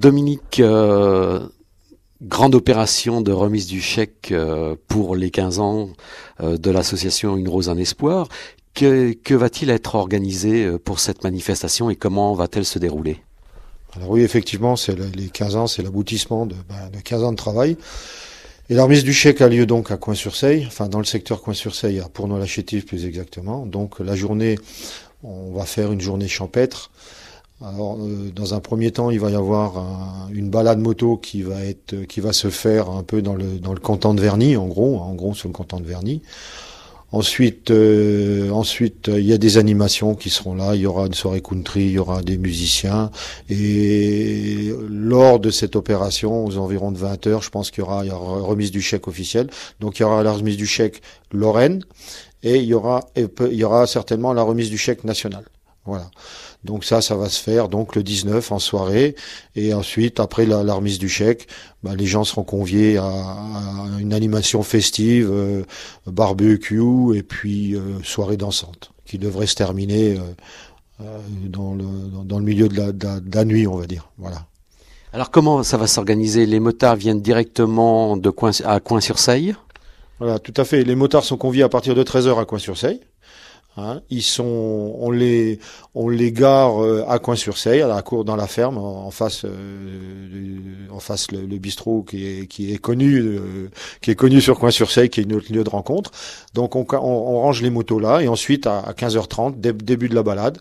Dominique, euh, grande opération de remise du chèque euh, pour les 15 ans euh, de l'association Une Rose, en Espoir. Que, va-t-il être organisé pour cette manifestation et comment va-t-elle se dérouler Alors oui, effectivement, c'est les 15 ans, c'est l'aboutissement de, ben, bah, 15 ans de travail. Et la remise du chèque a lieu donc à Coin-sur-Seille, enfin dans le secteur Coin-sur-Seille, à pournois la plus exactement. Donc la journée, on va faire une journée champêtre alors, euh, dans un premier temps, il va y avoir une balade moto qui va être, qui va se faire un peu dans le dans canton de Verny, en gros, en gros sur le canton de Verny. Ensuite, euh, ensuite, il y a des animations qui seront là. Il y aura une soirée country, il y aura des musiciens. Et lors de cette opération, aux environs de 20 heures, je pense qu'il y aura, il aura remise du chèque officiel. Donc, il y aura la remise du chèque Lorraine, et il y aura, il y aura certainement la remise du chèque national. Voilà. Donc ça, ça va se faire donc le 19 en soirée et ensuite après la, remise du chèque, bah, les gens seront conviés à, une animation festive, euh, barbecue et puis euh, soirée dansante qui devrait se terminer euh, dans, le, milieu de la, nuit, on va dire. Voilà. Alors comment ça va s'organiser Les motards viennent directement de coin, à Coin-sur-Seille Voilà, tout à fait. Les motards sont conviés à partir de 13h à Coin-sur-Seille. Hein. ils sont, on les, on les gare euh, à Coin-sur-Seille, à la cour, dans la ferme, en face, euh, en face le, bistrot qui est, qui est connu, euh, qui est connu sur Coin-sur-Seille, qui est notre lieu de rencontre. Donc on, range les motos là, et ensuite à, 15h30, début de la balade,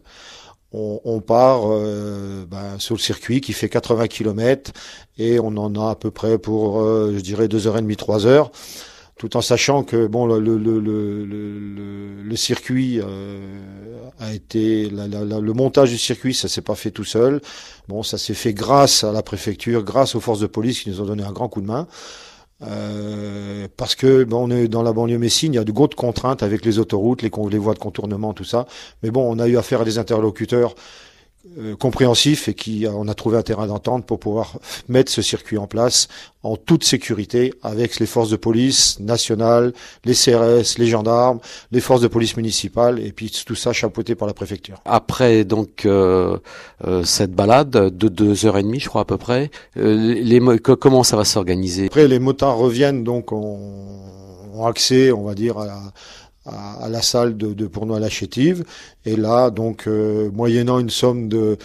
on, part euh, ben, sur le circuit qui fait 80 km et on en a à peu près pour, je dirais, deux heures et demie, trois heures tout en sachant que bon le, le, le, le circuit euh, a été le montage du circuit ça s'est pas fait tout seul bon ça s'est fait grâce à la préfecture grâce aux forces de police qui nous ont donné un grand coup de main euh, parce que on est dans la banlieue Messine, il y a de grosses contraintes avec les autoroutes, les, les voies de contournement, tout ça. Mais bon, on a eu affaire à des interlocuteurs euh, compréhensif et qui on a trouvé un terrain d'entente pour pouvoir mettre ce circuit en place en toute sécurité avec les forces de police nationales, les CRS, les gendarmes, les forces de police municipales et puis tout ça chapeauté par la préfecture. Après donc euh, euh, cette balade de deux heures et demie, je crois à peu près, les, comment ça va s'organiser Après les motards reviennent donc ont, accès, on va dire à à, la salle de, pournoi à la chétive Et là, donc, euh, moyennant une somme de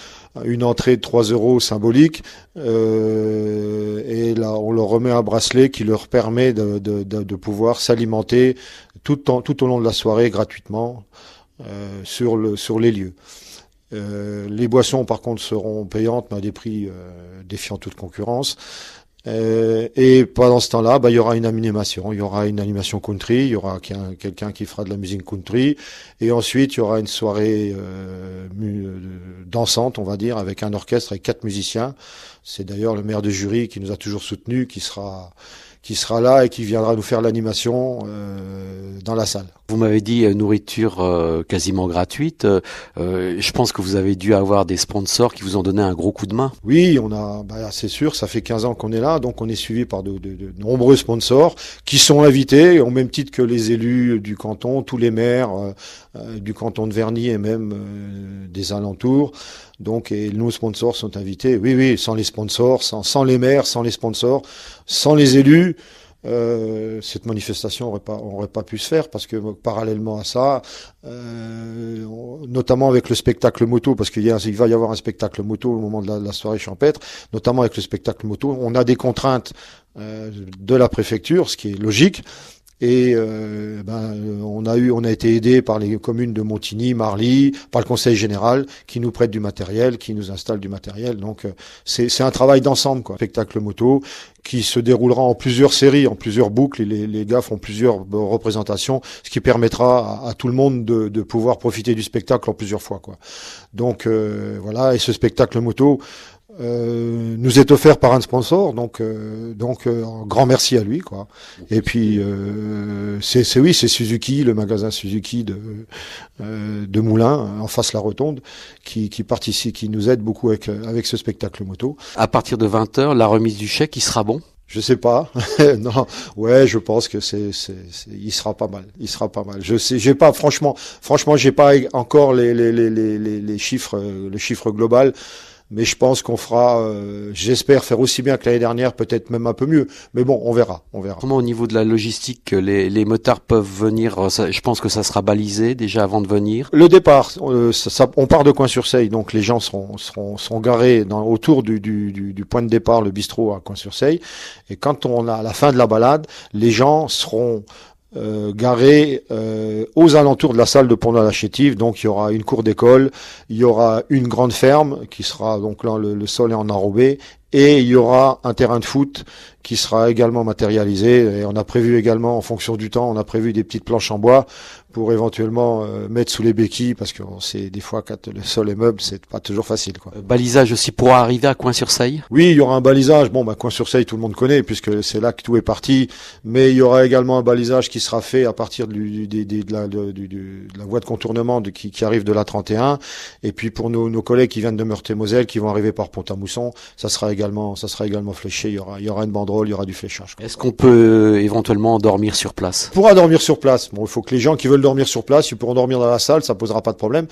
une entrée de 3 euros symbolique, euh, et là, on leur remet un bracelet qui leur permet de, de, pouvoir s'alimenter tout, tout au long de la soirée gratuitement euh, sur, le, sur les lieux. les boissons, par contre, seront payantes, mais à des prix défiant toute concurrence. Euh, et pendant ce temps-là, bah, il y aura une animation, il y aura une animation country, il y aura quelqu'un qui fera de la musique country, et ensuite il y aura une soirée euh, dansante, on va dire, avec un orchestre et quatre musiciens. C'est d'ailleurs le maire de jury qui nous a toujours soutenus, qui sera qui sera là et qui viendra nous faire l'animation. Euh, dans la salle. Vous m'avez dit euh, nourriture euh, quasiment gratuite. Euh, je pense que vous avez dû avoir des sponsors qui vous ont donné un gros coup de main. Oui, on a, bah, c'est sûr, ça fait 15 ans qu'on est là, donc on est suivi par de, nombreux sponsors qui sont invités, au même titre que les élus du canton, tous les maires du canton de Verny et même des alentours. Donc, et nos sponsors sont invités. Oui, oui, sans les sponsors, sans, sans les maires, sans les sponsors, sans les élus. Euh, cette manifestation n'aurait pas, aurait pas pu se faire parce que parallèlement à ça, euh, notamment avec le spectacle moto, parce qu'il va y avoir un spectacle moto au moment de la, soirée champêtre, notamment avec le spectacle moto, on a des contraintes euh, de la préfecture, ce qui est logique, et euh, ben, euh, on a eu, on a été aidé par les communes de Montigny, Marly, par le Conseil général qui nous prête du matériel, qui nous installe du matériel. Donc euh, c'est un travail d'ensemble, quoi. Spectacle moto qui se déroulera en plusieurs séries, en plusieurs boucles. Et les, les gars font plusieurs représentations, ce qui permettra à, tout le monde de, pouvoir profiter du spectacle en plusieurs fois, quoi. Donc voilà. Et ce spectacle moto, euh, nous est offert par un sponsor, donc euh, donc euh, grand merci à lui quoi. Et puis euh, c'est oui c'est Suzuki, le magasin Suzuki de euh, de Moulins en face la rotonde qui qui participe, qui nous aide beaucoup avec avec ce spectacle moto. À partir de 20 h la remise du chèque, il sera bon. Je sais pas. non, ouais, je pense que c'est, il sera pas mal. Il sera pas mal. Je sais, j'ai pas franchement, franchement, j'ai pas encore les les, les les les chiffres, le chiffre global mais je pense qu'on fera, euh, j'espère faire aussi bien que l'année dernière, peut-être même un peu mieux. Mais bon, on verra, on verra. Comment au niveau de la logistique, les, les motards peuvent venir euh, Je pense que ça sera balisé déjà avant de venir. Le départ, euh, on part de Coin-sur-Seille, donc les gens seront, seront, garés dans, autour du, point de départ, le bistrot à Coin-sur-Seille. Et quand on a la fin de la balade, les gens seront euh, euh, aux alentours de la salle de pont à la Chétive. Donc il y aura une cour d'école, il y aura une grande ferme qui sera donc là le, sol est enrobé et il y aura un terrain de foot qui sera également matérialisé et on a prévu également en fonction du temps, on a prévu des petites planches en bois pour éventuellement euh, mettre sous les béquilles parce que c'est des fois quand le sol est meuble, c'est pas toujours facile quoi. Euh, balisage aussi pour arriver à Coin-sur-Seille Oui, il y aura un balisage. Bon bah Coin-sur-Seille tout le monde connaît puisque c'est là que tout est parti, mais il y aura également un balisage qui sera fait à partir du, de, la, de, la, voie de contournement qui, qui, arrive de la 31 et puis pour nos, nos collègues qui viennent de Meurthe-et-Moselle qui vont arriver par Pont-à-Mousson, ça sera également également, ça sera également fléché. Il y aura, il y aura une banderole, il y aura du fléchage. Est-ce qu'on peut euh, éventuellement dormir sur place On pourra dormir sur place. Bon, il faut que les gens qui veulent dormir sur place, ils pourront dormir dans la salle, ça posera pas de problème.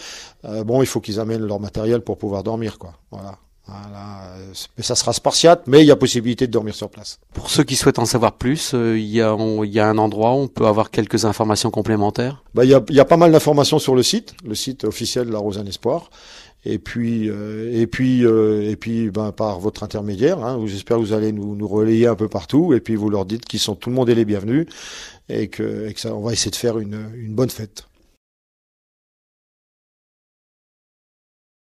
Euh, bon, il faut qu'ils amènent leur matériel pour pouvoir dormir, quoi. Voilà. Voilà, euh, ça sera spartiate, mais il y a possibilité de dormir sur place. Pour ceux qui souhaitent en savoir plus, il y, a, il un endroit où on peut avoir quelques informations complémentaires bah, il, y a, il y a pas mal d'informations sur le site, le site officiel de la en Espoir et puis euh, et puis euh, et puis ben par votre intermédiaire j'espère hein, que vous allez nous, relayer un peu partout et puis vous leur dites qu'ils sont tout le monde et les bienvenus et que, ça on va essayer de faire une bonne fête